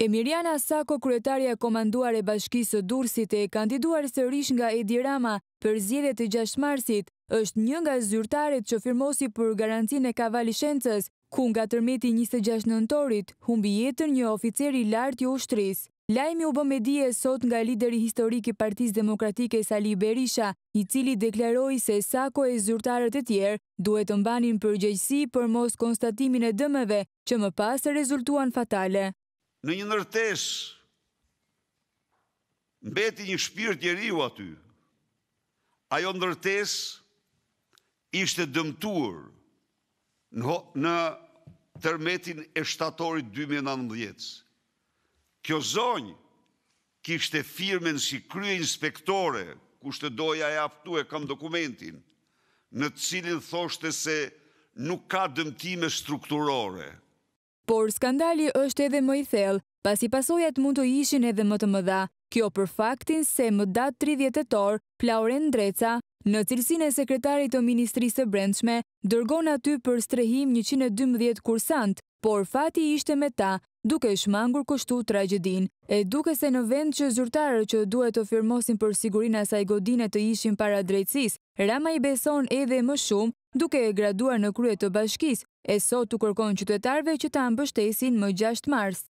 Emiriana Asako, kryetarja e komanduar e bashkisë dursit e e kandiduar sërish nga Edi Rama për zjedhe të gjashmarsit, është një nga zyrtaret që firmosi për garantin e kavali ku nga tërmeti 26 nëntorit, humbi jetër një oficeri lartë i ushtris. Lajmi u bëmedi e sot nga lideri historik i partiz demokratike Sali Berisha, i cili deklaroi se sako e zyrtarët e tjerë duhet të mbanin përgjegjësi për mos konstatimin e dëmëve që më pasë rezultuan fatale. Në një nërtes, në beti një shpirë tjeriu aty, ajo nërtes ishte dëmtuar në tërmetin e shtatorit 2019. Kjo zonjë kishte firmen si krye inspektore, ku shte doja e aftu e kam dokumentin, në cilin thoshte se nuk ka dëmtime strukturore. Por skandali është edhe më i thellë, pasi pasojat mund të ishin edhe më të mëdha. Kjo për faktin se më datë 30 e torë, Plauren Ndreca, në cilësine e sekretarit të Ministrisë të Brendshme, dërgon aty për strehim 112 kursant, por fati ishte me ta, duke shmangur kështu tragedin, e duke se në vend që zyrtarë që duhet të firmosin për sigurina sa i godine të ishin para drejtsis, Rama i beson edhe më shumë duke e graduar në kryet të bashkis, e sot të kërkon qytetarve që ta mbështesin më 6 mars.